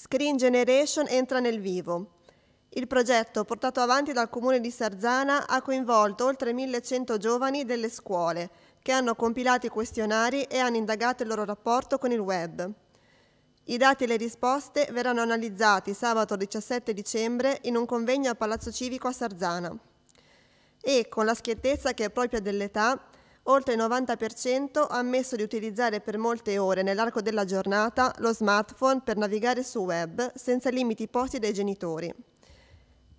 Screen Generation entra nel vivo. Il progetto, portato avanti dal comune di Sarzana, ha coinvolto oltre 1100 giovani delle scuole, che hanno compilato i questionari e hanno indagato il loro rapporto con il web. I dati e le risposte verranno analizzati sabato 17 dicembre in un convegno a Palazzo Civico a Sarzana. E, con la schiettezza che è propria dell'età, oltre il 90% ha ammesso di utilizzare per molte ore nell'arco della giornata lo smartphone per navigare su web senza limiti posti dai genitori.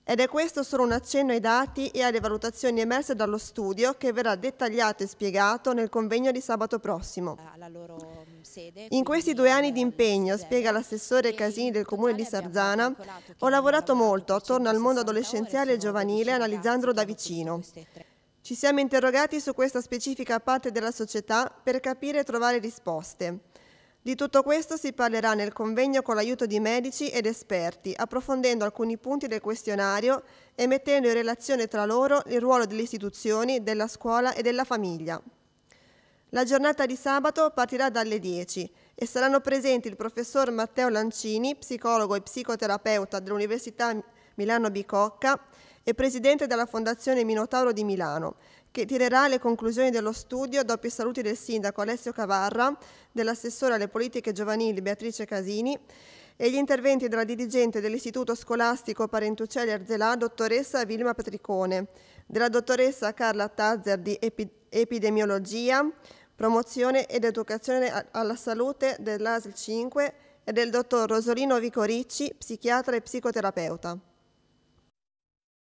Ed è questo solo un accenno ai dati e alle valutazioni emerse dallo studio che verrà dettagliato e spiegato nel convegno di sabato prossimo. Mm, in questi due anni di eh, impegno, spiega l'assessore Casini del comune di Sarzana, ho lavorato molto attorno al mondo adolescenziale e giovanile analizzandolo da vicino. Ci siamo interrogati su questa specifica parte della società per capire e trovare risposte. Di tutto questo si parlerà nel convegno con l'aiuto di medici ed esperti, approfondendo alcuni punti del questionario e mettendo in relazione tra loro il ruolo delle istituzioni, della scuola e della famiglia. La giornata di sabato partirà dalle 10 e saranno presenti il professor Matteo Lancini, psicologo e psicoterapeuta dell'Università Milano Bicocca, e presidente della Fondazione Minotauro di Milano, che tirerà le conclusioni dello studio dopo i saluti del sindaco Alessio Cavarra, dell'assessore alle politiche giovanili Beatrice Casini e gli interventi della dirigente dell'Istituto Scolastico Parentuccelli Arzelà, dottoressa Vilma Petricone, della dottoressa Carla Tazzer di Epi Epidemiologia, Promozione ed Educazione alla Salute dell'ASL 5 e del dottor Rosolino Vicoricci, psichiatra e psicoterapeuta.